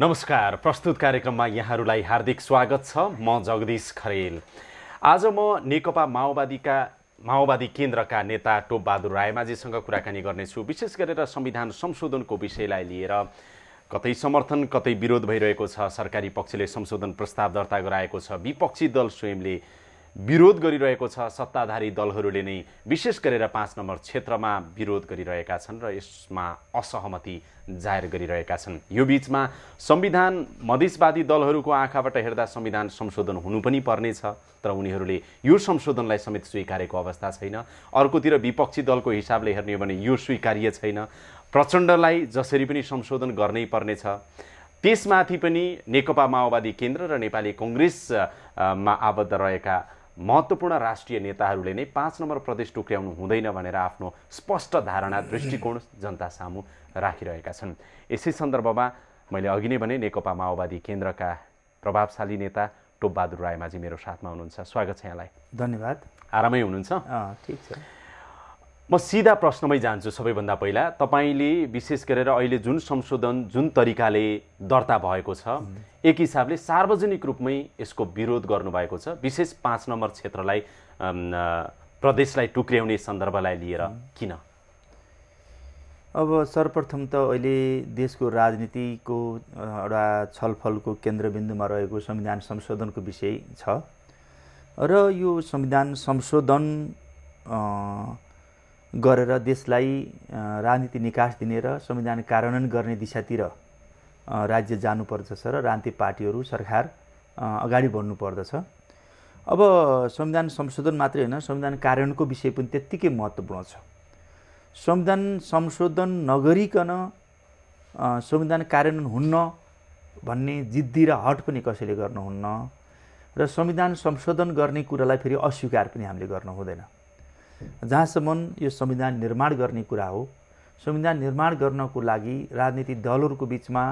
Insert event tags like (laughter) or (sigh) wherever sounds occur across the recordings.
नमस्कार प्रस्तुत कार्यक्रममा यहाँहरूलाई हार्दिक स्वागत छ म जगदीश खरेल आज म नेकपा माओवादीका माओवादी केन्द्रका नेता टोपबहादुर रायमाझीसँग कुराकानी गर्नेछु विशेष गरेर संविधान संशोधनको विषयलाई लिएर कतै समर्थन कतै विरोध भइरहेको छ सरकारी पक्षले संशोधन प्रस्ताव दर्ता गराएको छ विपक्षी दल स्वयंले विरोध गरिरहेको छ सत्ताधारी दलहरूले नै विशेष गरेर पाँच नम्बर क्षेत्रमा विरोध गरिरहेका छन् र यसमा असहमति जाहेर गरिरहेका छन् यो बिचमा संविधान मधेसवादी दलहरूको आँखाबाट हेर्दा संविधान संशोधन हुनु पनि पर्नेछ तर उनीहरूले यो संशोधनलाई समेत स्वीकारेको अवस्था छैन अर्कोतिर विपक्षी दलको हिसाबले हेर्ने हो भने यो स्वीकार्य छैन प्रचण्डलाई जसरी पनि संशोधन गर्नै पर्नेछ त्यसमाथि पनि नेकपा माओवादी केन्द्र र नेपाली कङ्ग्रेसमा आबद्ध रहेका महत्त्वपूर्ण राष्ट्रिय नेताहरूले नै पाँच नम्बर प्रदेश टुक्र्याउनु हुँदैन भनेर आफ्नो स्पष्ट धारणा दृष्टिकोण जनता सामु राखिरहेका छन् यसै सन्दर्भमा मैले अघि नै भने नेकपा माओवादी केन्द्रका प्रभावशाली नेता टोपबहादुर रायमाझी मेरो साथमा हुनुहुन्छ स्वागत छ यहाँलाई धन्यवाद आरामै हुनुहुन्छ ठिक छ म सिधा प्रश्नमै जान्छु सबैभन्दा पहिला तपाईँले विशेष गरेर अहिले जुन संशोधन जुन तरिकाले दर्ता भएको छ एक हिसाबले सार्वजनिक रूपमै यसको विरोध गर्नुभएको छ विशेष पाँच नम्बर क्षेत्रलाई प्रदेशलाई टुक्र्याउने सन्दर्भलाई लिएर किन अब सर्वप्रथम त अहिले देशको राजनीतिको एउटा छलफलको केन्द्रबिन्दुमा रहेको संविधान संशोधनको विषय छ र यो संविधान संशोधन गरेर देशलाई राजनीति निकास दिने र संविधान कार्यान्वयन गर्ने दिशातिर राज्य जानुपर्दछ र राजनीतिक पार्टीहरू सरकार अगाडि बढ्नु पर्दछ अब संविधान संशोधन मात्रै होइन संविधान कार्यान्वयनको विषय पनि त्यत्तिकै महत्त्वपूर्ण छ संविधान संशोधन नगरिकन संविधान कार्यान्वयन हुन्न भन्ने जिद्दी र हट पनि कसैले गर्नुहुन्न र संविधान संशोधन गर्ने कुरालाई फेरि अस्वीकार पनि हामीले गर्नु हुँदैन जहाँसम्म यो संविधान निर्माण गर्ने कुरा हो संविधान निर्माण गर्नको लागि राजनीतिक दलहरूको बिचमा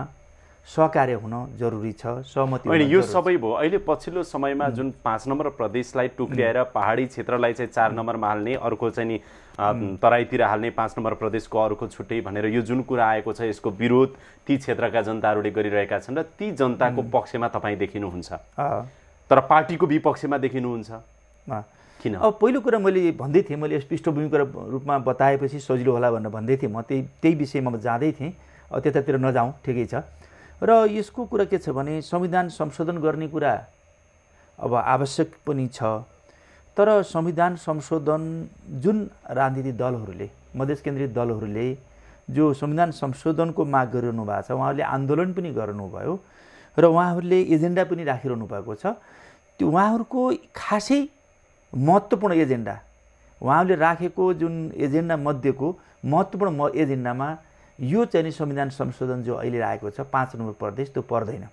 सहकार्य हुन जरुरी छ सहमति होइन यो सबै भयो अहिले पछिल्लो समयमा जुन पाँच नम्बर प्रदेशलाई टुक्र्याएर पहाडी क्षेत्रलाई चाहिँ चार नम्बरमा हाल्ने अर्को चाहिँ नि तराईतिर हाल्ने पाँच नम्बर प्रदेशको अर्को छुट्टै भनेर यो जुन कुरा आएको छ यसको विरोध ती क्षेत्रका जनताहरूले गरिरहेका छन् र ती जनताको पक्षमा तपाईँ देखिनुहुन्छ तर पार्टीको विपक्षमा देखिनुहुन्छ किन अब पहिलो कुरा मैले भन्दै थिएँ मैले यस पृष्ठभूमिको रूपमा बताएपछि सजिलो होला भनेर भन्दै थिएँ म त्यही त्यही विषयमा जाँदै थिएँ त्यतातिर नजाउँ ठिकै छ र यसको कुरा के छ भने संविधान संशोधन गर्ने कुरा अब आवश्यक पनि छ तर संविधान संशोधन जुन राजनीतिक दलहरूले मधेस केन्द्रित दलहरूले जो संविधान संशोधनको माग गरिरहनु भएको छ उहाँहरूले आन्दोलन पनि गर्नुभयो र उहाँहरूले एजेन्डा पनि राखिरहनु भएको छ त्यो उहाँहरूको खासै महत्त्वपूर्ण एजेन्डा उहाँले राखेको जुन एजेन्डा मध्येको महत्त्वपूर्ण म एजेन्डामा यो चाहिँ संविधान संशोधन जो अहिले आएको छ पाँच नम्बर प्रदेश त्यो पर्दैन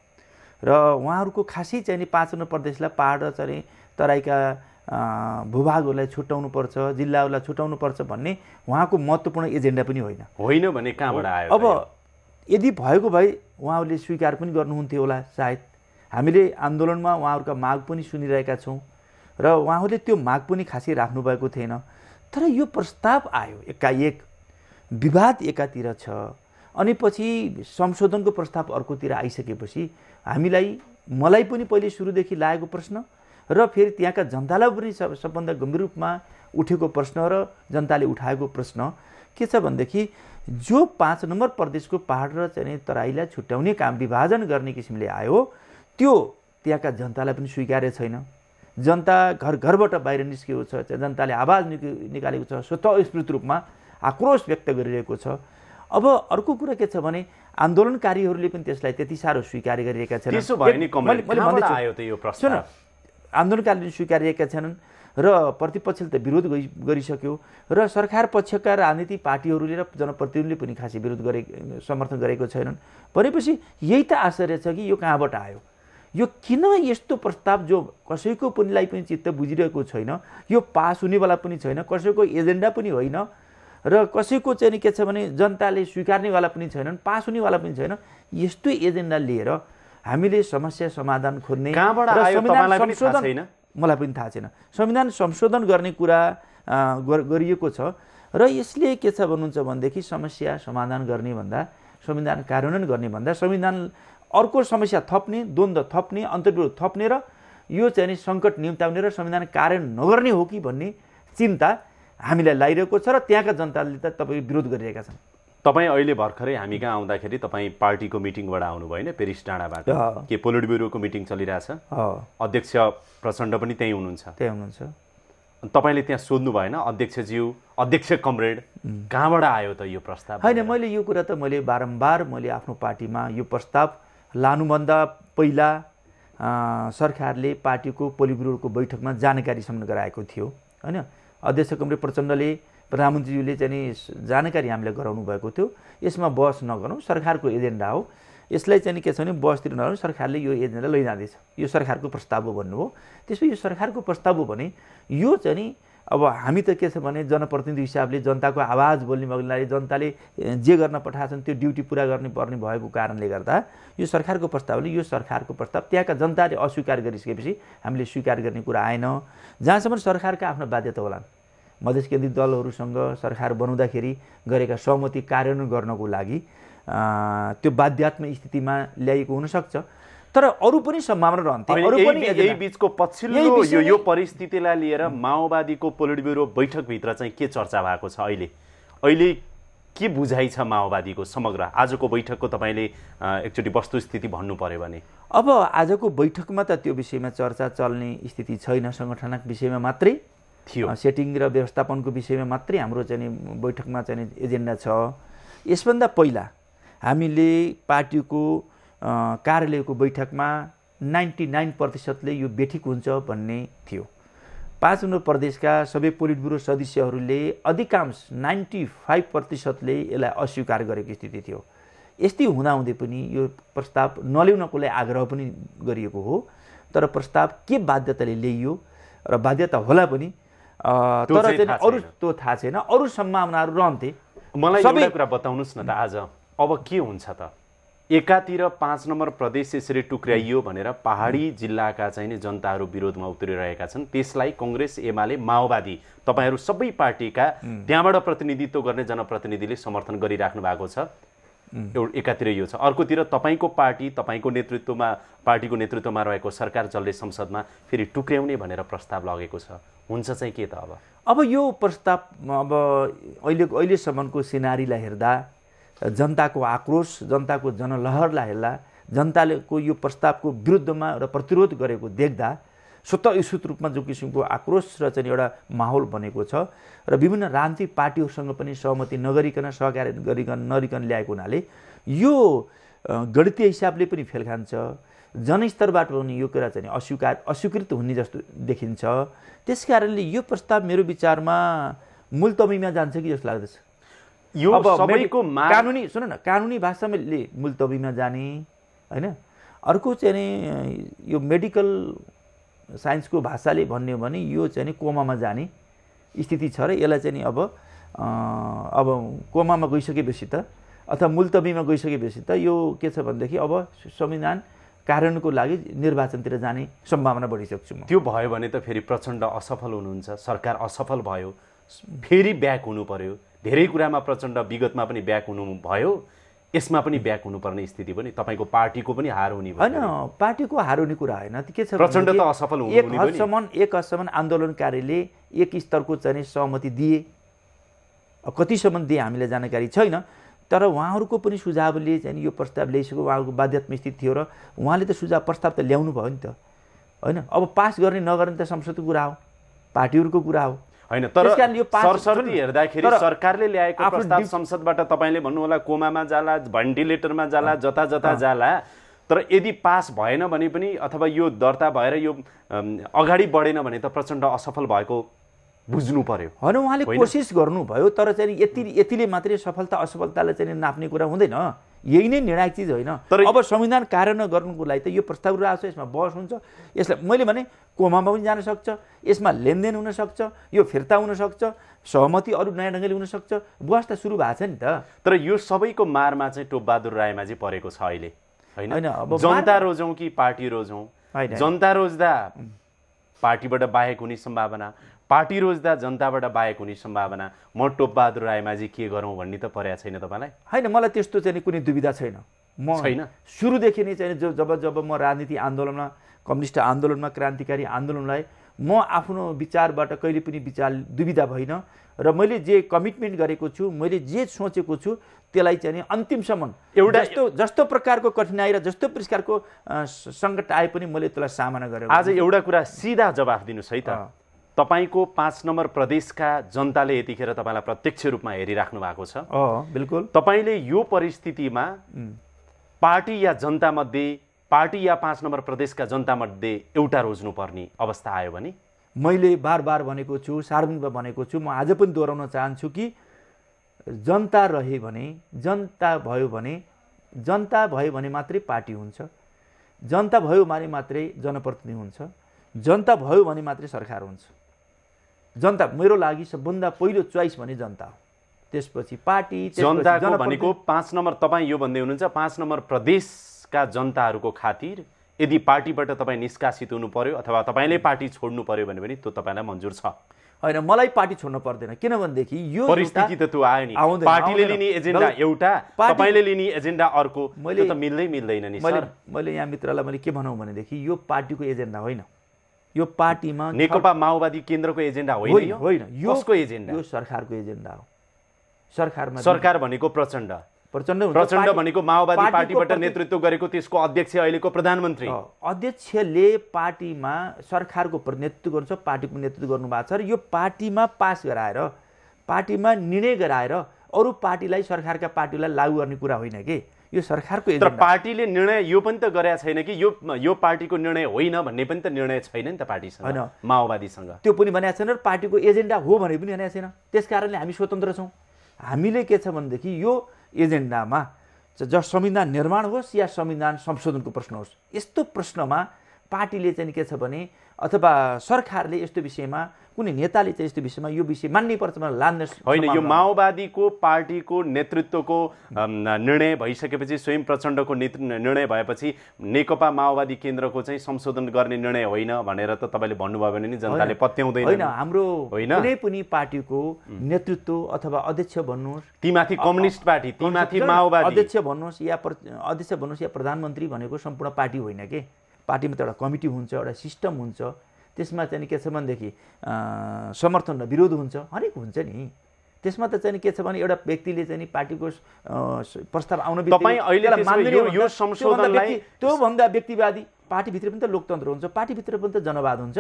र उहाँहरूको खासै चाहिँ नि पाँच नम्बर प्रदेशलाई पाहाड र चाहिँ तराईका भूभागहरूलाई पर्छ जिल्लाहरूलाई पर्छ भन्ने उहाँको महत्त्वपूर्ण एजेन्डा पनि होइन होइन भने कहाँबाट आयो अब यदि भएको भए उहाँहरूले स्वीकार पनि गर्नुहुन्थ्यो होला सायद हामीले आन्दोलनमा उहाँहरूका माग पनि सुनिरहेका छौँ र उहाँहरूले त्यो माग पनि खासै राख्नुभएको थिएन तर यो प्रस्ताव आयो एकाएक विवाद एकातिर छ अनि पछि संशोधनको प्रस्ताव अर्कोतिर आइसकेपछि हामीलाई मलाई पनि पहिले सुरुदेखि लागेको प्रश्न र फेरि त्यहाँका जनतालाई पनि सब सबभन्दा गम्भीर रूपमा उठेको प्रश्न र जनताले उठाएको प्रश्न के छ भनेदेखि जो पाँच नम्बर प्रदेशको पहाड र चाहिँ तराईलाई छुट्याउने काम विभाजन गर्ने किसिमले आयो त्यो त्यहाँका जनतालाई पनि स्वीकार्य छैन जनता घर घरबाट बाहिर निस्केको छ जनताले आवाज निक निकालेको छ स्वतस्फूर्त रूपमा आक्रोश व्यक्त गरिरहेको छ अब अर्को कुरा के छ भने आन्दोलनकारीहरूले पनि त्यसलाई त्यति साह्रो स्वीकार गरिरहेका छैनन् सुन आन्दोलनकारीले स्वीकारिएका छैनन् र प्रतिपक्षले त विरोध गरिसक्यो र सरकार पक्षका राजनीतिक पार्टीहरूले र जनप्रतिनिधिले पनि खासै विरोध गरे समर्थन गरेको छैनन् भनेपछि यही त आश्चर्य छ कि यो कहाँबाट आयो यो किन यस्तो प्रस्ताव जो कसैको पनिलाई पनि चित्त बुझिरहेको छैन यो पास हुनेवाला पनि छैन कसैको एजेन्डा पनि होइन र कसैको चाहिँ के छ भने जनताले स्वीकार्नेवाला पनि छैनन् पास हुनेवाला पनि छैन यस्तो एजेन्डा लिएर हामीले समस्या समाधान खोज्ने मलाई पनि थाहा छैन संविधान संशोधन गर्ने कुरा गरिएको छ र यसले के छ भन्नुहुन्छ भनेदेखि समस्या समाधान गर्ने भन्दा संविधान कार्यान्वयन गर्ने भन्दा संविधान अर्को समस्या थप्ने द्वन्द्व थप्ने अन्तर्विरोध थप्ने र यो चाहिँ नि सङ्कट निम्ताउने र संविधान कार्य नगर्ने हो कि भन्ने चिन्ता हामीलाई लागिरहेको छ र त्यहाँका जनताले त तपाईँ विरोध गरिरहेका छन् तपाईँ अहिले भर्खरै हामी कहाँ आउँदाखेरि तपाईँ पार्टीको मिटिङबाट आउनुभयो होइन पेरिस डाँडाबाट के पोलिट ब्युरोको मिटिङ चलिरहेछ अध्यक्ष प्रचण्ड पनि त्यहीँ हुनुहुन्छ त्यहीँ हुनुहुन्छ तपाईँले त्यहाँ सोध्नु भएन अध्यक्षज्यू अध्यक्ष कमरेड कहाँबाट आयो त यो प्रस्ताव होइन मैले यो कुरा त मैले बारम्बार मैले आफ्नो पार्टीमा यो प्रस्ताव लानुभन्दा पहिला सरकारले पार्टीको पोलिब्युरोको बैठकमा जानकारी सम्म गराएको थियो होइन अध्यक्ष कमरे प्रचण्डले प्रधानमन्त्रीज्यूले चाहिँ जानकारी हामीलाई गराउनु भएको थियो यसमा बहस नगरौँ सरकारको एजेन्डा हो यसलाई चाहिँ के छ भने बहसतिर नगरौँ सरकारले यो एजेन्डा लैजाँदैछ यो सरकारको प्रस्ताव हो भन्नुभयो त्यसपछि यो सरकारको प्रस्ताव हो भने यो चाहिँ अब हामी त के छ भने जनप्रतिनिधि हिसाबले जनताको आवाज बोल्ने मगलाले जनताले जे गर्न पठाएछन् त्यो ड्युटी पुरा गर्ने पर्ने भएको कारणले गर्दा यो सरकारको प्रस्तावले यो सरकारको प्रस्ताव त्यहाँका जनताले अस्वीकार गरिसकेपछि हामीले स्वीकार गर्ने कुरा आएन जहाँसम्म सरकारको आफ्नो बाध्यता होला मधेस केन्द्रित दलहरूसँग सरकार बनाउँदाखेरि गरेका सहमति कार्यान्वयन गर्नको लागि त्यो बाध्यात्मक स्थितिमा ल्याइएको हुनसक्छ तर अरू पनि सम्भावना रहन्थे अरू पनि यही बिचको पछिल्लो यो यो परिस्थितिलाई लिएर माओवादीको पोलिट ब्युरो बैठकभित्र चाहिँ के चर्चा भएको छ अहिले अहिले के बुझाइ छ माओवादीको समग्र आजको बैठकको तपाईँले एकचोटि वस्तुस्थिति भन्नु पऱ्यो भने अब आजको बैठकमा त त्यो विषयमा चर्चा चल्ने स्थिति छैन सङ्गठनक विषयमा मात्रै थियो सेटिङ र व्यवस्थापनको विषयमा मात्रै हाम्रो चाहिँ बैठकमा चाहिँ एजेन्डा छ यसभन्दा पहिला हामीले पार्टीको कार्यालयको बैठकमा नाइन्टी नाइन प्रतिशतले यो बेठिक हुन्छ भन्ने थियो पाँचवटा प्रदेशका सबै पोलिट ब्युरो सदस्यहरूले अधिकांश नाइन्टी फाइभ प्रतिशतले यसलाई अस्वीकार गरेको स्थिति थियो यस्तै हुँदाहुँदै पनि यो प्रस्ताव नल्याउनको लागि आग्रह पनि गरिएको हो तर प्रस्ताव के बाध्यताले ल्याइयो र बाध्यता होला पनि तर चाहिँ अरू त्यो थाहा छैन अरू सम्भावनाहरू रहन्थे मलाई सबै कुरा बताउनुहोस् न त आज अब के हुन्छ त एकातिर पाँच नम्बर प्रदेश यसरी टुक्राइयो भनेर पहाडी जिल्लाका चाहिँ नि जनताहरू विरोधमा उत्रिरहेका छन् त्यसलाई कङ्ग्रेस एमाले माओवादी तपाईँहरू सबै पार्टीका त्यहाँबाट प्रतिनिधित्व गर्ने जनप्रतिनिधिले समर्थन गरिराख्नु भएको छ एउटा एकातिर यो छ अर्कोतिर तपाईँको पार्टी तपाईँको नेतृत्वमा पार्टीको नेतृत्वमा रहेको सरकार जसले संसदमा फेरि टुक्र्याउने भनेर प्रस्ताव लगेको छ हुन्छ चाहिँ के त अब अब यो प्रस्ताव अब अहिले अहिलेसम्मको सिनारीलाई हेर्दा जनताको आक्रोश जनताको जनलहरलाई हेर्दा जनताले को यो प्रस्तावको विरुद्धमा र प्रतिरोध गरेको देख्दा स्वत स्वीत रूपमा जो किसिमको आक्रोश र चाहिँ एउटा माहौल बनेको छ र विभिन्न राजनीतिक पार्टीहरूसँग पनि सहमति नगरिकन सहकार्य गरिकन नरिकन ल्याएको हुनाले यो गणितीय हिसाबले पनि फेल खान्छ जनस्तरबाट पनि यो कुरा चाहिँ अस्वीकार अस्वीकृत हुने जस्तो देखिन्छ त्यस कारणले यो प्रस्ताव मेरो विचारमा मूलतमीमा जान्छ कि जस्तो लाग्दछ यो सबैको कानुनी सुन न कानुनी भाषामा मुल्तबीमा जाने होइन अर्को चाहिँ नि यो मेडिकल साइन्सको भाषाले भन्ने भने यो चाहिँ नि कोमामा जाने स्थिति छ र यसलाई चाहिँ नि अब अब कोमामा गइसकेपछि त अथवा मुल्तवीमा गइसकेपछि त यो के छ भनेदेखि अब संविधान कारणको लागि निर्वाचनतिर जाने सम्भावना बढिसक्छु म त्यो भयो भने त फेरि प्रचण्ड असफल हुनुहुन्छ सरकार असफल भयो फेरि ब्याक हुनु पर्यो धेरै कुरामा प्रचण्ड विगतमा पनि ब्याक हुनुभयो यसमा पनि ब्याक हुनुपर्ने स्थिति पनि तपाईँको पार्टीको पनि हार हुने होइन पार्टीको हार हुने कुरा होइन के छ प्रचण्ड त असफल एक हदसम्म एक हदसम्म आन्दोलनकारीले एक स्तरको चाहिँ सहमति दिए कतिसम्म दिए हामीलाई जानकारी छैन तर उहाँहरूको पनि सुझावले चाहिँ यो प्रस्ताव ल्याइसक्यो उहाँहरूको बाध्यात्मक स्थिति थियो र उहाँले त सुझाव प्रस्ताव त ल्याउनु भयो नि त होइन अब पास गर्ने नगर्ने त संसदको कुरा हो पार्टीहरूको कुरा हो होइन तर सरसर्ती हेर्दाखेरि सरकारले ल्याएको प्रस्ताव संसदबाट तपाईँले भन्नुहोला कोमामा जाला भेन्टिलेटरमा जाला जता जता जाला तर यदि पास भएन भने पनि अथवा यो दर्ता भएर यो अगाडि बढेन भने त प्रचण्ड असफल भएको बुझ्नु पर्यो होइन उहाँले कोसिस गर्नुभयो तर चाहिँ यति यतिले मात्रै सफलता असफलतालाई चाहिँ नाप्ने कुरा हुँदैन यही नै निर्णायक चिज होइन तर अब संविधान कार्यान्वयन गर्नुको लागि त यो प्रस्ताव रहेको छ यसमा बहस हुन्छ यसलाई मैले भने कोमामा पनि जान सक्छ यसमा लेनदेन हुनसक्छ यो फिर्ता हुनसक्छ सहमति अरू नयाँ ढङ्गले हुनसक्छ बहस त सुरु भएको छ नि त तर यो सबैको मारमा चाहिँ टोपबहादुर चाहिँ परेको छ अहिले होइन अब जनता रोजौँ कि पार्टी रोजौँ जनता रोज्दा पार्टीबाट बाहेक हुने सम्भावना पार्टी रोज्दा जनताबाट बाहेक हुने सम्भावना म टोपबहादुर रायमाझी के गरौँ भन्ने त परेको छैन तपाईँलाई होइन मलाई त्यस्तो चाहिँ कुनै दुविधा छैन म छैन सुरुदेखि नै चाहिँ जो जब जब म राजनीति आन्दोलनमा कम्युनिस्ट आन्दोलनमा क्रान्तिकारी आन्दोलनलाई म आफ्नो विचारबाट कहिले पनि विचार दुविधा भइनँ र मैले जे कमिटमेन्ट गरेको छु मैले जे सोचेको छु त्यसलाई चाहिँ अन्तिमसम्म एउटा जस्तो जस्तो प्रकारको कठिनाइ र जस्तो प्रकारको सङ्कट आए पनि मैले त्यसलाई सामना गरेँ आज एउटा कुरा सिधा जवाफ दिनुहोस् है त तपाईँको पाँच नम्बर प्रदेशका जनताले यतिखेर तपाईँलाई प्रत्यक्ष रूपमा हेरिराख्नु भएको छ बिल्कुल तपाईँले यो परिस्थितिमा पार्टी या जनतामध्ये पार्टी या पाँच नम्बर प्रदेशका जनतामध्ये एउटा रोज्नुपर्ने अवस्था आयो भने मैले बार बार भनेको छु सार्वजनिक भनेको छु म आज पनि दोहोऱ्याउन चाहन्छु कि जनता रहे भने जनता भयो भने जनता भयो भने मात्रै पार्टी हुन्छ जनता भयो भने मात्रै जनप्रतिनिधि हुन्छ जनता भयो भने मात्रै सरकार हुन्छ जनता मेरो लागि सबभन्दा पहिलो चोइस भने जनता हो त्यसपछि पार्टी जनताको भनेको पाँच नम्बर तपाईँ यो भन्दै हुनुहुन्छ पाँच नम्बर प्रदेशका जनताहरूको खातिर यदि पार्टीबाट तपाईँ निष्कासित हुनु पर्यो अथवा तपाईँले पार्टी छोड्नु पर्यो भने पनि त्यो तपाईँलाई मन्जुर छ होइन मलाई पार्टी छोड्नु पर्दैन किनभनेदेखि यो परिस्थिति त त्यो आयो नि पार्टीले लिने एजेन्डा एउटा तपाईँले लिने एजेन्डा अर्को मैले त मिल्दै मिल्दैन नि मैले यहाँ मित्रलाई मैले के भनौँ भनेदेखि यो पार्टीको एजेन्डा होइन यो पार्टीमा नेकपा माओवादी केन्द्रको एजेन्डा होइन होइन यसको एजेन्डा यो सरकारको एजेन्डा हो सरकारमा सरकार भनेको प्रचण्ड प्रचण्ड प्रचण्ड भनेको माओवादी पार्टीबाट नेतृत्व गरेको त्यसको अध्यक्ष अहिलेको प्रधानमन्त्री अध्यक्षले पार्टीमा सरकारको नेतृत्व गर्छ पार्टीको नेतृत्व गर्नु भएको छ र यो पार्टीमा पास गराएर पार्टीमा निर्णय गराएर अरू पार्टीलाई सरकारका पार्टीलाई लागू गर्ने कुरा होइन कि यो सरकारको तर पार्टीले निर्णय यो पनि त गरेका छैन कि यो यो पार्टीको निर्णय होइन भन्ने पनि त निर्णय छैन नि त पार्टीसँग होइन माओवादीसँग त्यो पनि भनेको छैन र पार्टीको एजेन्डा हो भने पनि भनेको छैन त्यस कारणले हामी स्वतन्त्र छौँ हामीले के छ भनेदेखि यो एजेन्डामा जस संविधान निर्माण होस् या संविधान संशोधनको प्रश्न होस् यस्तो प्रश्नमा पार्टीले चाहिँ के छ भने अथवा सरकारले यस्तो विषयमा कुनै नेताले चाहिँ यस्तो विषयमा यो विषय मान्नै पर्छ भनेर लान्नुहोस् होइन यो माओवादीको पार्टीको नेतृत्वको निर्णय भइसकेपछि स्वयं प्रचण्डको निर्णय भएपछि नेकपा माओवादी केन्द्रको चाहिँ संशोधन गर्ने निर्णय होइन भनेर त तपाईँले भन्नुभयो भने नि जनताले पत्याउँदैन होइन हाम्रो होइन कुनै पनि पार्टीको नेतृत्व अथवा अध्यक्ष भन्नुहोस् तीमाथि कम्युनिस्ट पार्टी तीमाथि माओवादी अध्यक्ष भन्नुहोस् या अध्यक्ष भन्नुहोस् या प्रधानमन्त्री भनेको सम्पूर्ण पार्टी होइन के पार्टीमा त एउटा कमिटी हुन्छ एउटा सिस्टम हुन्छ त्यसमा चाहिँ के छ भनेदेखि समर्थन र विरोध हुन्छ हरेक हुन्छ नि त्यसमा त चाहिँ के छ भने एउटा व्यक्तिले चाहिँ पार्टीको प्रस्ताव आउन त्योभन्दा व्यक्तिवादी पार्टीभित्र पनि त लोकतन्त्र हुन्छ पार्टीभित्र पनि त जनवाद हुन्छ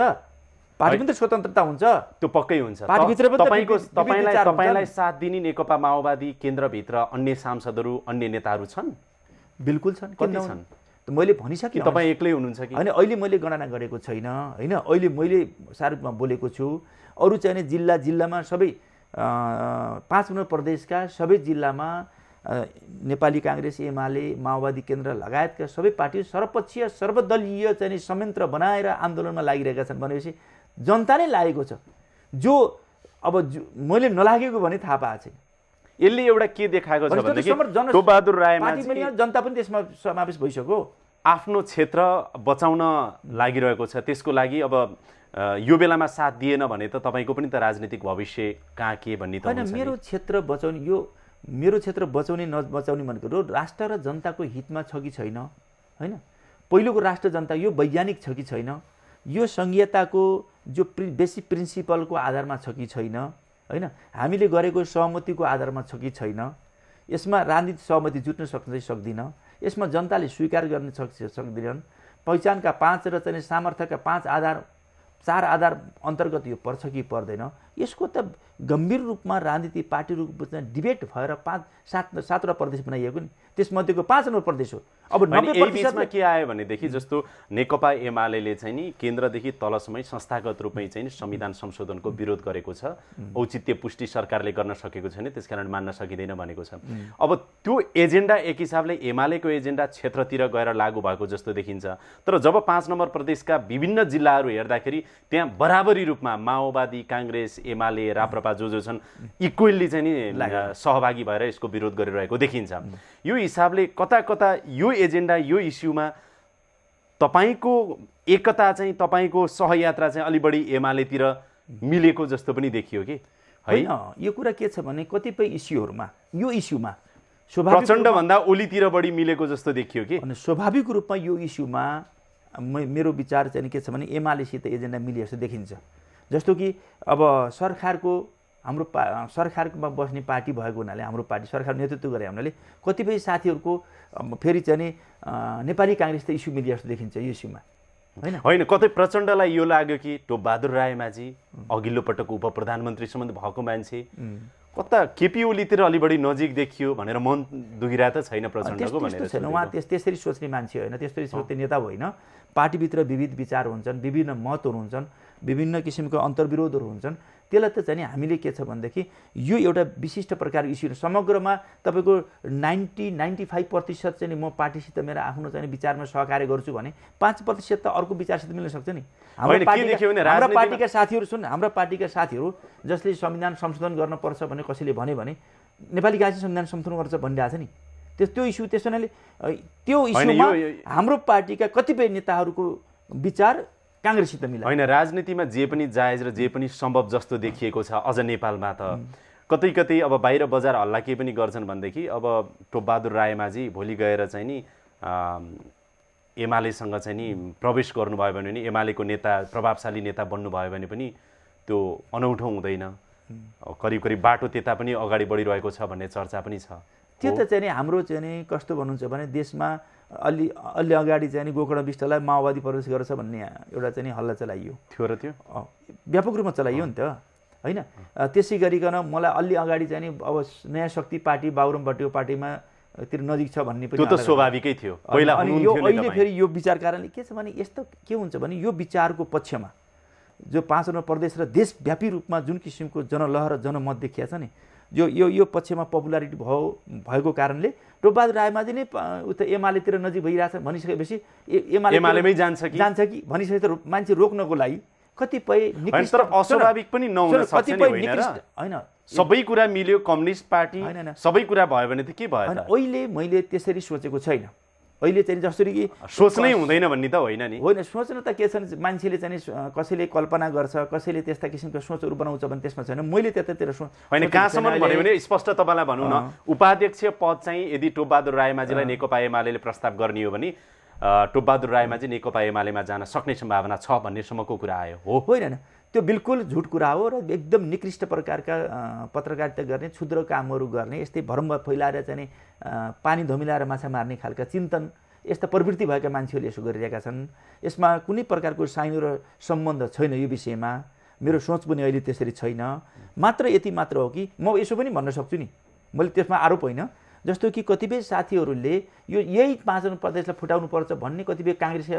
पार्टी पनि त स्वतन्त्रता हुन्छ त्यो पक्कै हुन्छ पार्टीभित्र तपाईँको तपाईँलाई तपाईँलाई साथ दिने नेकपा माओवादी केन्द्रभित्र अन्य सांसदहरू अन्य नेताहरू छन् बिल्कुल छन् कति छन् मैले भनिसकेँ तपाईँ एक्लै हुनुहुन्छ कि होइन अहिले मैले गणना गरेको छैन होइन अहिले मैले सारूपमा बोलेको छु अरू चाहिने जिल्ला जिल्लामा सबै पाँच नम्बर प्रदेशका सबै जिल्लामा नेपाली काङ्ग्रेस एमाले माओवादी केन्द्र लगायतका सबै पार्टी सर्वपक्षीय सर्वदलीय चाहिँ संयन्त्र बनाएर आन्दोलनमा लागिरहेका छन् भनेपछि जनता नै लागेको छ जो अब मैले नलागेको भने थाहा पाएको छैन यसले एउटा के देखाएको छ भनेदेखि टोबहादुर रायमा जनता पनि त्यसमा समावेश भइसक्यो आफ्नो क्षेत्र बचाउन लागिरहेको छ त्यसको लागि अब यो बेलामा साथ दिएन भने त तपाईँको पनि त राजनीतिक भविष्य कहाँ के भन्ने त होइन मेरो क्षेत्र बचाउने यो मेरो क्षेत्र बचाउने नबचाउने भनेको राष्ट्र र जनताको हितमा छ कि छैन होइन पहिलोको राष्ट्र जनता यो वैज्ञानिक छ कि छैन यो सङ्घीयताको जो प्रि बेसिक प्रिन्सिपलको आधारमा छ कि छैन होइन हामीले गरेको सहमतिको आधारमा छ कि छैन यसमा राजनीति सहमति जुट्न सक्छ सक्दिनँ यसमा जनताले स्वीकार गर्न सक् सक्दैनन् पहिचानका पाँच र चाहिँ सामर्थ्यका पाँच आधार चार आधार अन्तर्गत यो पर्छ कि पर्दैन यसको त गम्भीर रूपमा राजनीति पार्टी रूपमा डिबेट भएर पाँच सात सातवटा प्रदेश बनाइएको नि त्यसमध्येको पाँच नम्बर प्रदेश हो अब बिचमा के आयो भनेदेखि जस्तो नेकपा एमाले चाहिँ नि केन्द्रदेखि तलसम्म संस्थागत रूपमै चाहिँ संविधान संशोधनको विरोध गरेको छ औचित्य पुष्टि सरकारले गर्न सकेको छैन त्यसकारण मान्न सकिँदैन भनेको छ अब त्यो एजेन्डा एक हिसाबले एमालेको एजेन्डा क्षेत्रतिर गएर लागू भएको जस्तो देखिन्छ तर जब पाँच नम्बर प्रदेशका विभिन्न जिल्लाहरू हेर्दाखेरि त्यहाँ बराबरी रूपमा माओवादी काङ्ग्रेस एमाले राप्रपा जो जो छन् इक्वेल्ली चाहिँ नि सहभागी भएर यसको विरोध गरिरहेको देखिन्छ यो हिसाबले कता कता यो एजेन्डा यो इस्युमा तपाईँको एकता चाहिँ तपाईँको सहयात्रा चाहिँ अलि बढी एमालेतिर मिलेको जस्तो पनि देखियो कि होइन यो कुरा के छ भने कतिपय इस्युहरूमा यो इस्युमा प्रचण्डभन्दा ओलीतिर बढी मिलेको जस्तो देखियो कि अनि स्वाभाविक रूपमा यो इस्युमा मेरो विचार चाहिँ के छ भने एमालेसित एजेन्डा मिले जस्तो देखिन्छ जस्तो कि अब सरकारको हाम्रो पा सरकारमा बस्ने पार्टी भएको हुनाले हाम्रो पार्टी सरकार नेतृत्व गरे हुनाले कतिपय साथीहरूको फेरि चाहिँ नेपाली काङ्ग्रेस त इस्यु मिलिया जस्तो देखिन्छ यो इस्युमा होइन होइन कतै प्रचण्डलाई यो लाग्यो कि टोपबहादुर बहादुर रायमाझी अघिल्लो पटकको उप प्रधानमन्त्री सम्बन्ध भएको मान्छे कता केपी ओलीतिर अलि बढी नजिक देखियो भनेर मन दुखिरहेको त छैन प्रचण्डको भनेर छैन उहाँ त्यस त्यसरी सोच्ने मान्छे होइन त्यसरी सोच्ने नेता होइन पार्टीभित्र विविध विचार हुन्छन् विभिन्न मतहरू हुन्छन् विभिन्न किसिमको अन्तर्विरोधहरू हुन्छन् त्यसलाई त चाहिँ हामीले के छ भनेदेखि यो एउटा विशिष्ट प्रकारको इस्यु समग्रमा तपाईँको नाइन्टी नाइन्टी फाइभ प्रतिशत चाहिँ म पार्टीसित मेरो आफ्नो चाहिँ विचारमा सहकार्य गर्छु भने पाँच प्रतिशत त अर्को विचारसित मिल्न सक्छ नि हाम्रो पार्टीका साथीहरू छन् हाम्रो पार्टीका साथीहरू जसले संविधान संशोधन गर्नुपर्छ भने कसैले भन्यो भने नेपाली गाजी संविधान संशोधन गर्छ भनिरहेको छ नि त्यस त्यो इस्यु त्यस हुनाले त्यो इस्यु हाम्रो पार्टीका कतिपय नेताहरूको विचार काङ्ग्रेससित मिला होइन राजनीतिमा जे पनि जायज र जे पनि सम्भव जस्तो देखिएको छ अझ नेपालमा त कतै कतै अब बाहिर बजार हल्ला के पनि गर्छन् भनेदेखि अब टोपबहादुर रायमाझी भोलि गएर चाहिँ नि एमालेसँग चाहिँ नि प्रवेश गर्नुभयो भने पनि एमालेको नेता प्रभावशाली नेता बन्नुभयो भने पनि त्यो अनौठो हुँदैन करिब करिब बाटो त्यता पनि अगाडि बढिरहेको छ भन्ने चर्चा पनि छ त्यो त चाहिँ नि हाम्रो चाहिँ नि कस्तो भन्नुहुन्छ भने देशमा अलि अलि अगाडि चाहिँ नि गोकर्ण विष्टलाई माओवादी प्रवेश गर्छ भन्ने एउटा चाहिँ नि हल्ला चलाइयो थियो र त्यो व्यापक रूपमा चलाइयो नि त होइन त्यसै गरिकन मलाई अलि अगाडि चाहिँ नि अब नयाँ शक्ति पार्टी बाबुराम भट्टियो पार्टीमा तिर नजिक छ भन्ने पनि त स्वाभाविकै थियो पहिला अनि यो अहिले फेरि यो विचार कारणले के छ भने यस्तो के हुन्छ भने यो विचारको पक्षमा जो पाँचवटा प्रदेश र देशव्यापी रूपमा जुन किसिमको जनलहर जनमत देखिया छ नि यो यो यो पक्षमा पपुलारिटी भयो भएको कारणले टोपबहादुर रायमाझी नै उता एमालेतिर नजिक भइरहेछ भनिसकेपछि एमालेमै जान्छ कि जान्छ कि भनिसकेपछि मान्छे रोक्नको लागि कतिपय अस्वाभाविक पनि नहुन होइन सबै कुरा मिल्यो कम्युनिस्ट पार्टी सबै कुरा भयो भने त के भयो अहिले मैले त्यसरी सोचेको छैन अहिले चाहिँ जसरी कि सोच्नै हुँदैन भन्ने त होइन नि होइन सोच्न त के छ भने मान्छेले चाहिँ कसैले कल्पना गर्छ कसैले त्यस्ता किसिमको सोचहरू बनाउँछ भने त्यसमा छैन मैले त्यतातिर सोच होइन कहाँसम्म भन्यो भने स्पष्ट तपाईँलाई भनौँ न उपाध्यक्ष पद चाहिँ यदि टोपबहादुर रायमाझीलाई नेकपा एमाले प्रस्ताव गर्ने हो भने टोपबहादुर रायमाझी नेकपा एमालेमा जान सक्ने सम्भावना छ भन्नेसम्मको कुरा आयो हो होइन त्यो बिल्कुल झुट कुरा हो र एकदम निकृष्ट प्रकारका पत्रकारिता गर्ने क्षुद्र कामहरू गर्ने यस्तै भ्रम फैलाएर चाहिँ पानी धमिलाएर माछा मार्ने खालका चिन्तन यस्ता प्रवृत्ति भएका मान्छेहरूले यसो गरिरहेका छन् यसमा कुनै प्रकारको साइनो र सम्बन्ध छैन यो विषयमा मेरो सोच पनि अहिले त्यसरी छैन मात्र यति मात्र हो कि म यसो पनि भन्न सक्छु नि मैले त्यसमा आरोप होइन जस्तो कि कतिपय साथीहरूले यो यही पाँचजना प्रदेशलाई फुटाउनुपर्छ भन्ने कतिपय काङ्ग्रेस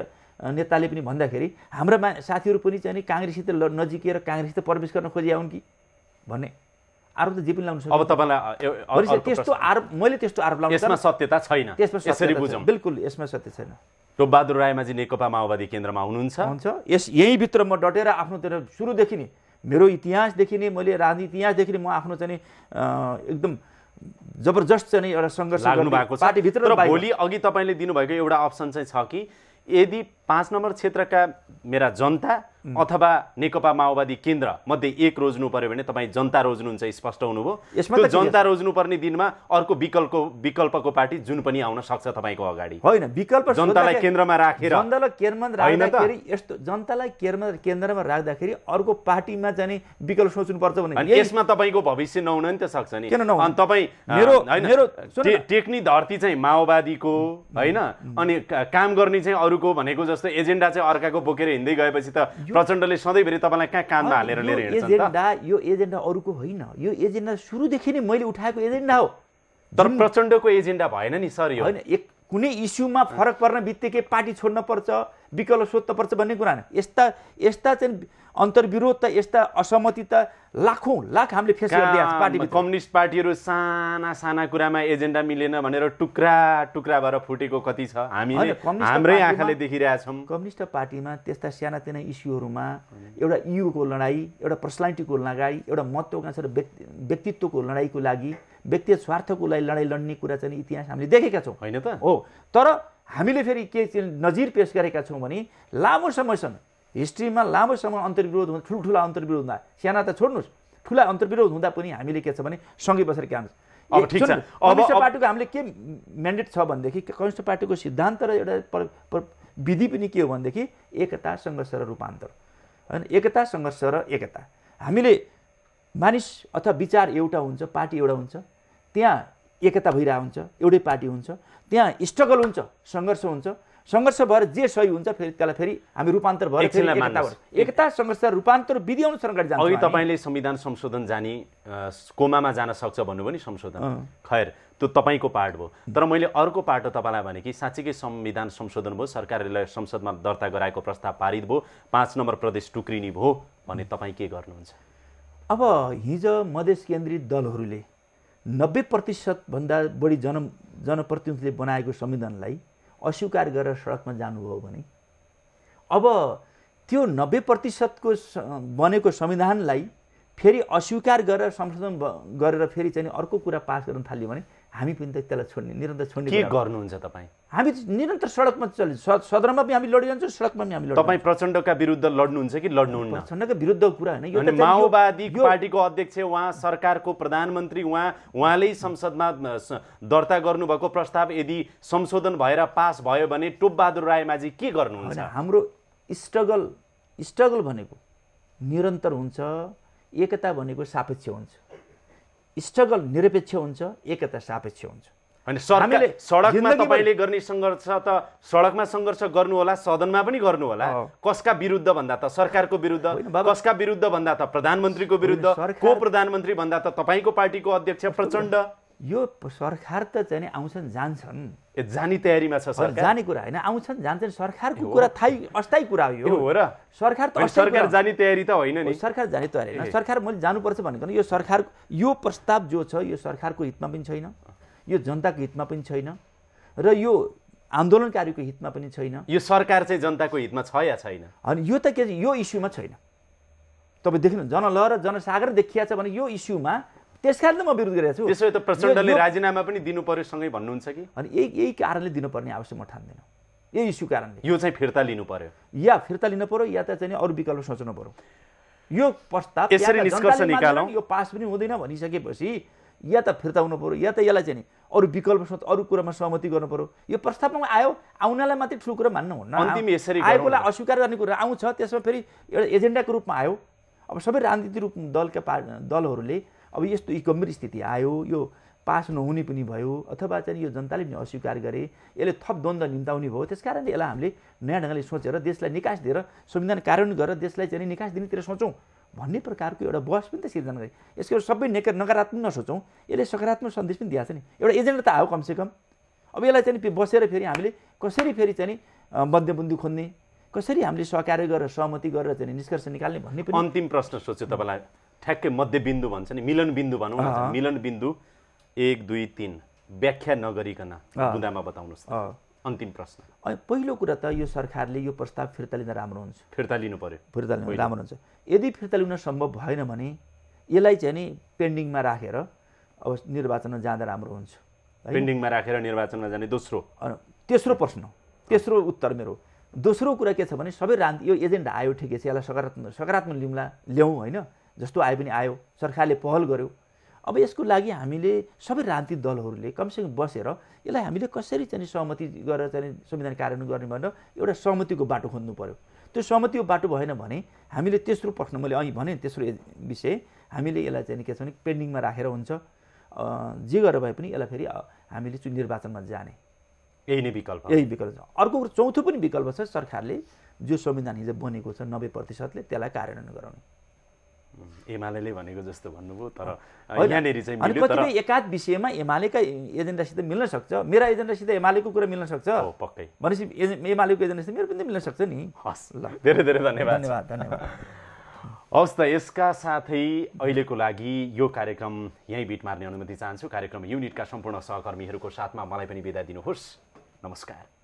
नेताले पनि भन्दाखेरि हाम्रा मा साथीहरू पनि चाहिँ काङ्ग्रेससित नजिकिएर काङ्ग्रेससित प्रवेश गर्न खोजे आउन् कि भन्ने आरोप त जे पनि लाउनु अब तपाईँलाई त्यस्तो आरोप मैले त्यस्तो आरोप लाउनु यसमा सत्यता छैन त्यसमा बिल्कुल यसमा सत्य छैन टोपबहादुर रायमाझी नेकपा माओवादी केन्द्रमा हुनुहुन्छ हुन्छ यस यहीँभित्र म डटेर आफ्नो आफ्नोतिर सुरुदेखि नै मेरो इतिहासदेखि नै मैले राजनीति इतिहासदेखि नै म आफ्नो चाहिँ एकदम जबरजस्त चाहिँ एउटा सङ्घर्ष भएको छ भोलि अघि तपाईँले दिनुभएको एउटा अप्सन चाहिँ छ कि यदि पाँच नम्बर क्षेत्रका मेरा जनता अथवा नेकपा माओवादी केन्द्र मध्ये एक रोज्नु पर्यो भने तपाईँ जनता रोज्नुहुन्छ स्पष्ट हुनुभयो यसमा जनता जनता रोज्नुपर्ने दिनमा अर्को विकल्पको विकल्पको पार्टी जुन पनि आउन सक्छ तपाईँको अगाडि होइन विकल्प जनतालाई केन्द्रमा राखेर जनतालाई केन्द्रमा राख्दाखेरि यस्तो जनतालाई केन्द्रमा केन्द्रमा राख्दाखेरि अर्को पार्टीमा जाने विकल्प सोच्नुपर्छ भने यसमा तपाईँको भविष्य नहुन नि त सक्छ नि अनि तपाईँ मेरो मेरो टेक्नी धरती चाहिँ माओवादीको होइन अनि काम गर्ने चाहिँ अरूको भनेको जस्तो एजेन्डा चाहिँ अर्काको बोकेर हिँड्दै गएपछि त प्रचण्डले सधैँभरि तपाईँलाई कहाँ काममा हालेर लिएर हिँड्छ एजेन्डा यो एजेन्डा अरूको होइन यो एजेन्डा सुरुदेखि नै मैले उठाएको एजेन्डा हो तर प्रचण्डको एजेन्डा भएन नि सर यो होइन एक कुनै इस्युमा फरक पर्न बित्तिकै पार्टी छोड्न पर्छ विकल्प सोध्न पर्छ भन्ने कुरा होइन यस्ता यस्ता चाहिँ अन्तर्विरोध त यस्ता असहमति त लाखौँ लाख हामीले फेस गरिदिएको पार्टी कम्युनिस्ट पार्टीहरू साना साना कुरामा एजेन्डा मिलेन भनेर टुक्रा टुक्रा भएर फुटेको कति छ हामी हाम्रै आँखाले देखिरहेका देखिरहेछौँ कम्युनिस्ट पार्टीमा त्यस्ता सानातिना इस्युहरूमा एउटा युको लडाइँ एउटा पर्सनालिटीको लडाइँ एउटा महत्त्वकांक्षा र व्यक्तित्वको लडाइँको लागि व्यक्तिगत स्वार्थको लागि लडाइँ लड्ने कुरा चाहिँ इतिहास हामीले देखेका छौँ होइन त हो तर हामीले फेरि के नजिर पेस गरेका छौँ भने लामो समयसम्म हिस्ट्रीमा लामो समय अन्तर्विरोध हुँदा ठुल्ठुला अन्तर्विरोध हुँदा साना त छोड्नुहोस् ठुला अन्तर्विरोध हुँदा पनि हामीले के छ भने सँगै बसेर काम अब ठिक छ कम्युनिस्ट पार्टीको हामीले के म्यान्डेट छ भनेदेखि कम्युनिस्ट पार्टीको सिद्धान्त र एउटा विधि पनि के हो भनेदेखि एकता सङ्घर्ष र रूपान्तर होइन एकता सङ्घर्ष र एकता हामीले मानिस अथवा विचार एउटा हुन्छ पार्टी एउटा हुन्छ त्यहाँ एकता भइरहेको हुन्छ एउटै पार्टी हुन्छ त्यहाँ स्ट्रगल हुन्छ सङ्घर्ष हुन्छ सङ्घर्ष भएर जे सही हुन्छ फेरि त्यसलाई फेरि हामी रूपान्तर भएर एकता सङ्घर्ष रूपान्तर विधि अनुसार अगाडि जान्छ अघि तपाईँले संविधान संशोधन जाने कोमामा जान सक्छ भन्नुभयो नि संशोधन खैर त्यो तपाईँको पार्ट भयो तर मैले अर्को पार्ट तपाईँलाई भने कि साँच्चीकै संविधान संशोधन भयो सरकारले संसदमा दर्ता गराएको प्रस्ताव पारित भयो पाँच नम्बर प्रदेश टुक्रिने भयो भने तपाईँ के गर्नुहुन्छ अब हिजो मधेस केन्द्रित दलहरूले नब्बे प्रतिशतभन्दा बढी जन जनप्रतिनिधिले बनाएको संविधानलाई अस्वीकार गरेर सडकमा जानुभयो भने अब त्यो नब्बे प्रतिशतको बनेको संविधानलाई फेरि अस्वीकार गरेर संशोधन गरेर फेरि चाहिँ अर्को कुरा पास गर्न थाल्यो भने हामी पनि त त्यसलाई छोड्ने निरन्तर छोड्ने के गर्नुहुन्छ तपाईँ हामी निरन्तर सडकमा चल सदरमा पनि हामी लडिरहन्छौँ सडकमा पनि हामी तपाईँ प्रचण्डका विरुद्ध लड्नुहुन्छ कि लड्नुहुन्न प्रचण्डका विरुद्ध कुरा होइन माओवादी पार्टीको अध्यक्ष उहाँ सरकारको प्रधानमन्त्री उहाँ उहाँले संसदमा दर्ता गर्नुभएको प्रस्ताव यदि संशोधन भएर पास भयो भने टोपबहादुर रायमाझी के गर्नुहुन्छ हाम्रो स्ट्रगल स्ट्रगल भनेको निरन्तर हुन्छ एकता भनेको सापेक्ष हुन्छ स्ट्रगल निरपेक्ष हुन्छ एकता सापेक्ष हुन्छ होइन हामीले सडकमा तपाईँले गर्ने सङ्घर्ष त सडकमा सङ्घर्ष होला सदनमा पनि गर्नु होला कसका विरुद्ध भन्दा त सरकारको विरुद्ध कसका विरुद्ध भन्दा त प्रधानमन्त्रीको विरुद्ध को प्रधानमन्त्री भन्दा त तपाईँको पार्टीको अध्यक्ष प्रचण्ड यो सरकार त चाहिँ आउँछन् जान्छन् जाने तयारीमा छ सरकार जाने कुरा होइन आउँछन् जान्छन् सरकारको कुरा थाहै अस्थायी कुरा हो यो हो र सरकार त सरकार जाने तयारी त होइन नि सरकार जाने तयारी होइन सरकार मैले जानुपर्छ भनेको यो सरकार यो प्रस्ताव जो छ यो सरकारको हितमा पनि छैन यो जनताको हितमा पनि छैन र यो आन्दोलनकारीको हितमा पनि छैन यो सरकार चाहिँ जनताको हितमा छ या छैन अनि यो त के यो इस्युमा छैन तपाईँ देख्नु जनलहर र जनसागर देखिया छ भने यो इस्युमा त्यस कारणले म विरोध गरेको छु त्यसो त प्रचण्डले राजीनामा पनि दिनु पर्यो सँगै भन्नुहुन्छ कि अनि यही यही कारणले दिनुपर्ने आवश्यक म ठान्दिनँ यही इस्यु कारणले यो चाहिँ फिर्ता लिनु पर्यो या फिर्ता लिनु पर्यो या त चाहिँ अरू विकल्प सोच्नु पर्यो यो प्रस्ताव यसरी निष्कर्ष निकालौँ यो पास पनि हुँदैन भनिसकेपछि या त फिर्ता हुनु पर्यो या त यसलाई चाहिँ अरू विकल्प सोच अरू कुरामा सहमति गर्नु पर्यो यो प्रस्तावमा आयो आउनलाई मात्रै ठुलो कुरा मान्नु हुन्न अन्तिम यसरी आएकोलाई अस्वीकार गर्ने कुरा आउँछ त्यसमा फेरि एउटा एजेन्डाको रूपमा आयो अब सबै राजनीतिक रूप दलका पा दलहरूले अब यस्तो गम्भीर स्थिति आयो यो पास नहुने पनि भयो अथवा चाहिँ यो जनताले पनि अस्वीकार गरे यसले थप द्वन्द्व निम्ताउने भयो त्यस कारणले यसलाई हामीले नयाँ ढङ्गले सोचेर देशलाई निकास दिएर संविधान कार्यान्वयन गरेर देशलाई चाहिँ निकास दिनेतिर सोचौँ भन्ने प्रकारको एउटा बहस पनि त सिर्जना गरे यसको सबै नेक नकारात्मक नसोचौँ यसले सकारात्मक सन्देश पनि दिएको नि एउटा एजेन्डा त आयो कमसेकम अब यसलाई चाहिँ बसेर फेरि हामीले कसरी फेरि चाहिँ मध्यबन्दी खोज्ने कसरी हामीले सहकार्य गरेर सहमति गरेर चाहिँ निष्कर्ष निकाल्ने भन्ने पनि अन्तिम प्रश्न सोध्छु तपाईँलाई ठ्याक्कै मध्यबिन्दु भन्छ नि मिलन बिन्दु भनौँ न मिलन बिन्दु एक दुई तिन व्याख्या नगरिकन बुँदामा बताउनुहोस् अन्तिम प्रश्न पहिलो कुरा त यो सरकारले यो प्रस्ताव फिर्ता लिँदा राम्रो हुन्छ फिर्ता लिनु पर्यो फिर्ता लिनु राम्रो हुन्छ यदि फिर्ता लिन सम्भव भएन भने यसलाई चाहिँ नि पेन्डिङमा राखेर अब निर्वाचनमा जाँदा राम्रो हुन्छ पेन्डिङमा राखेर निर्वाचनमा जाने दोस्रो तेस्रो प्रश्न तेस्रो उत्तर मेरो दोस्रो कुरा के छ भने सबै रान् यो एजेन्डा आयो ठिकै छ यसलाई सकारात्मक सकारात्मक लिउँला ल्याउँ होइन जस्तो आए पनि आयो सरकारले पहल गर्यो अब यसको लागि हामीले सबै राजनीतिक दलहरूले कमसेकम बसेर यसलाई हामीले कसरी चाहिँ सहमति गरेर चाहिँ संविधान कार्यान्वयन गर्ने भनेर एउटा सहमतिको बाटो खोज्नु पऱ्यो त्यो सहमतिको बाटो भएन भने हामीले तेस्रो प्रश्न मैले अघि भने तेस्रो विषय हामीले यसलाई चाहिँ के छ भने पेन्डिङमा राखेर हुन्छ जे गरेर भए पनि यसलाई फेरि हामीले चाहिँ निर्वाचनमा जाने यही नै विकल्प यही विकल्प छ अर्को चौथो पनि विकल्प छ सरकारले जो संविधान हिजो बनेको छ नब्बे प्रतिशतले त्यसलाई कार्यान्वयन गराउने एमाले भनेको जस्तो भन्नुभयो तर यहाँनिर चाहिँ कतिपय एकाध विषयमा एमालेका एजेन्डासित मिल्न सक्छ मेरा एजेन्डासित एमालेको कुरा मिल्न सक्छ पक्कै भनेपछि एमालेको एजेन्डासित मेरो पनि मिल्न सक्छ नि हस् ल धेरै धेरै धन्यवाद धन्यवाद धन्यवाद (laughs) हवस् त यसका साथै अहिलेको लागि यो कार्यक्रम यहीँ बिट मार्ने अनुमति चाहन्छु कार्यक्रम युनिटका सम्पूर्ण सहकर्मीहरूको साथमा मलाई पनि बिदा दिनुहोस् नमस्कार